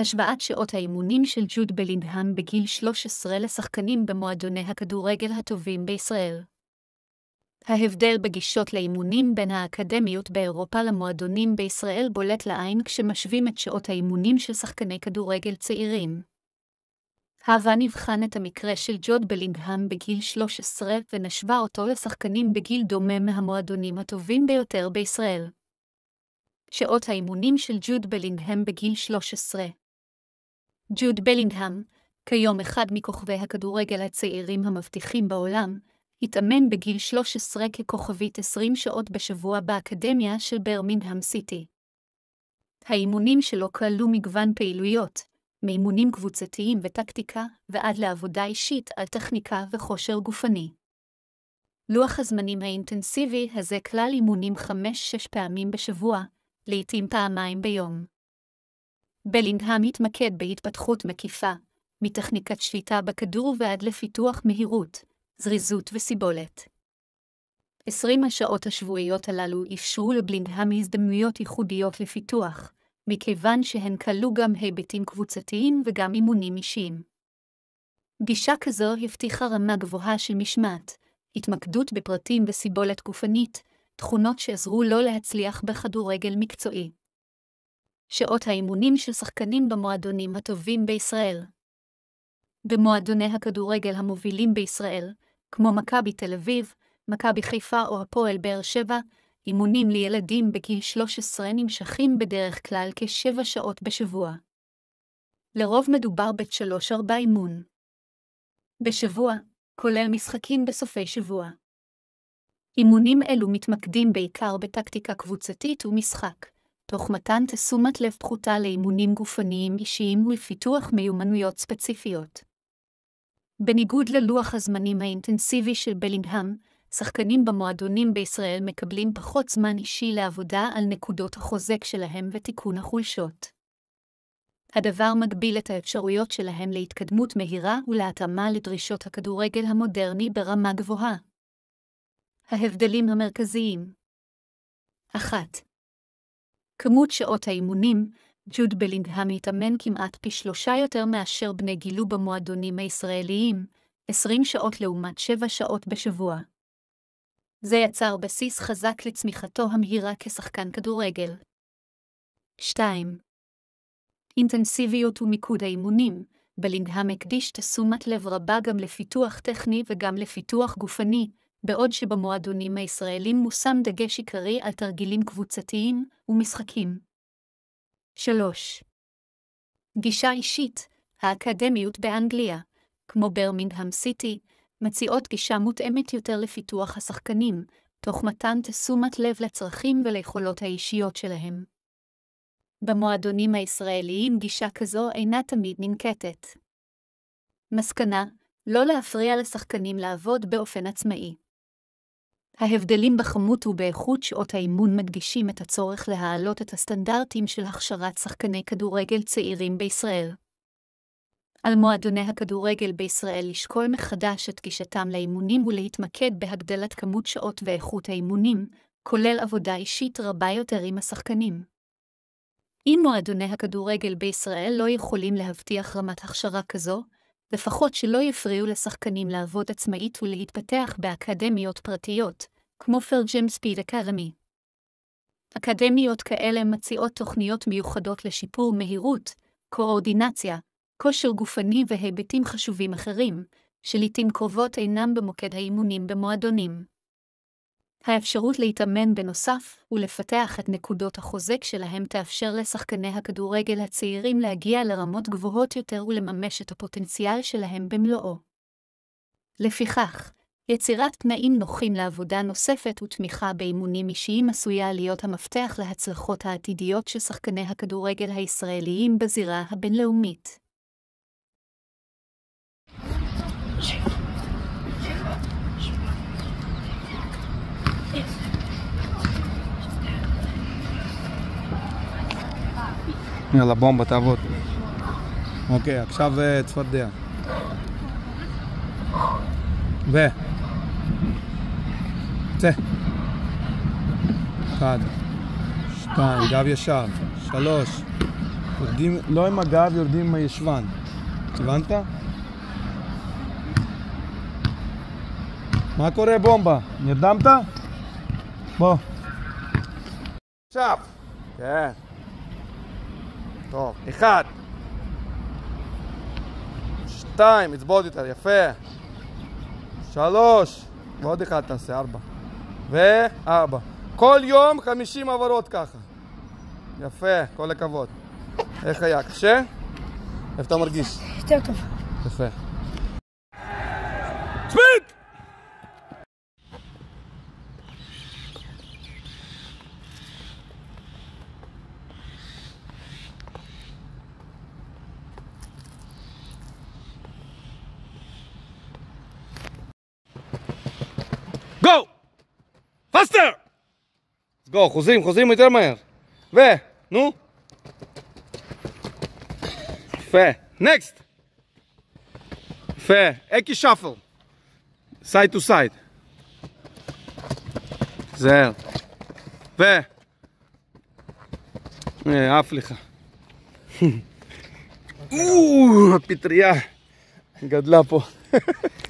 השוואת שעות האימונים של ג'וד בלינדהם בגיל 13 לשחקנים במועדוני הכדורגל הטובים בישראל. ההבדל בגישות לאימונים בין האקדמיות באירופה למועדונים בישראל בולט לעין כשמשווים את שעות האימונים של שחקני כדורגל צעירים. הווה נבחן את המקרה של ג'וד בלינגהם בגיל 13 ונשווה אותו לשחקנים בגיל דומה מהמועדונים הטובים ביותר בישראל. שעות האימונים של ג'וד בלינגהם בגיל 13 ג'וד בלינגהם, כיום אחד מכוכבי הכדורגל הצעירים המבטיחים בעולם, התאמן בגיל 13 ככוכבית 20 שעות בשבוע באקדמיה של ברמינגהם סיטי. האימונים שלו כללו מגוון פעילויות, מאימונים קבוצתיים וטקטיקה, ועד לעבודה אישית על טכניקה וכושר גופני. לוח הזמנים האינטנסיבי הזה כלל אימונים 5-6 פעמים בשבוע, לעתים פעמיים ביום. בלינגהם התמקד בהתפתחות מקיפה, מטכניקת שליטה בכדור ועד לפיתוח מהירות, זריזות וסיבולת. עשרים השעות השבועיות הללו אפשרו לבלינגהם הזדמנויות ייחודיות לפיתוח, מכיוון שהן כללו גם היבטים קבוצתיים וגם אימונים אישיים. גישה כזו הבטיחה רמה גבוהה של משמעת, התמקדות בפרטים וסיבולת גופנית, תכונות שעזרו לו לא להצליח בכדורגל מקצועי. שעות האימונים של שחקנים במועדונים הטובים בישראל. במועדוני הכדורגל המובילים בישראל, כמו מכבי תל אביב, מכבי חיפה או הפועל באר שבע, אימונים לילדים בגיל 13 נמשכים בדרך כלל כשבע שעות בשבוע. לרוב מדובר ב-3-4 אימון. בשבוע, כולל משחקים בסופי שבוע. אימונים אלו מתמקדים בעיקר בטקטיקה קבוצתית ומשחק, תוך מתן תשומת לב פחותה לאימונים גופניים אישיים ולפיתוח מיומנויות ספציפיות. בניגוד ללוח הזמנים האינטנסיבי של בלינגהם, שחקנים במועדונים בישראל מקבלים פחות זמן אישי לעבודה על נקודות החוזק שלהם ותיקון החולשות. הדבר מגביל את האפשרויות שלהם להתקדמות מהירה ולהתאמה לדרישות הכדורגל המודרני ברמה גבוהה. ההבדלים המרכזיים 1. כמות שעות האימונים, ג'וד בלינגהם התאמן כמעט פי שלושה יותר מאשר בני גילו במועדונים הישראליים, 20 שעות לעומת 7 שעות בשבוע. זה יצר בסיס חזק לצמיחתו המהירה כשחקן כדורגל. 2. אינטנסיביות ומיקוד האימונים, בלינגהם הקדיש תשומת לב רבה גם לפיתוח טכני וגם לפיתוח גופני, בעוד שבמועדונים הישראלים מושם דגש עיקרי על תרגילים קבוצתיים ומשחקים. 3. גישה אישית, האקדמיות באנגליה, כמו ברמינדהם סיטי, מציעות גישה מותאמת יותר לפיתוח השחקנים, תוך מתן תשומת לב לצרכים וליכולות האישיות שלהם. במועדונים הישראליים גישה כזו אינה תמיד ננקטת. מסקנה, לא להפריע לשחקנים לעבוד באופן עצמאי. ההבדלים בכמות ובאיכות שעות האימון מדגישים את הצורך להעלות את הסטנדרטים של הכשרת שחקני כדורגל צעירים בישראל. על מועדוני הכדורגל בישראל לשקול מחדש את גישתם לאימונים ולהתמקד בהגדלת כמות שעות ואיכות האימונים, כולל עבודה אישית רבה יותר עם השחקנים. אם מועדוני הכדורגל בישראל לא יכולים להבטיח רמת הכשרה כזו, לפחות שלא יפריעו לשחקנים לעבוד עצמאית ולהתפתח באקדמיות פרטיות, כמו פרג'ם ספיד אקדמי. אקדמיות כאלה מציעות תוכניות מיוחדות לשיפור מהירות, קואורדינציה, כושר גופני והיבטים חשובים אחרים, שלעיתים קרובות אינם במוקד האימונים במועדונים. האפשרות להתאמן בנוסף ולפתח את נקודות החוזק שלהם תאפשר לשחקני הכדורגל הצעירים להגיע לרמות גבוהות יותר ולממש את הפוטנציאל שלהם במלואו. לפיכך, יצירת תנאים נוחים לעבודה נוספת ותמיכה באימונים אישיים עשויה להיות המפתח להצלחות העתידיות של שחקני הכדורגל הישראליים בזירה הבינלאומית. יאללה, בומבה, תעבוד. אוקיי, עכשיו אה, צפרדע ו... צא. אחד, שתיים, גב ישר, שלוש. יורדים, לא עם הגב, יורדים עם הישבן. הבנת? מה קורה בומבה? נרדמת? בוא. עכשיו. כן. טוב, אחד. שתיים, אצבעות יותר, יפה. שלוש. ועוד אחד תעשה, ארבע. וארבע. כל יום חמישים עברות ככה. יפה, כל הכבוד. איך היה? קשה? איך אתה מרגיש? יותר טוב. יפה. פסטר! אז חוזרים, חוזרים יותר מהר. ו... נו. יפה. נקסט! יפה. אקי שפל. סייד טו סייד. זהר. ו... אה, עף לך. או, הפטריה גדלה פה.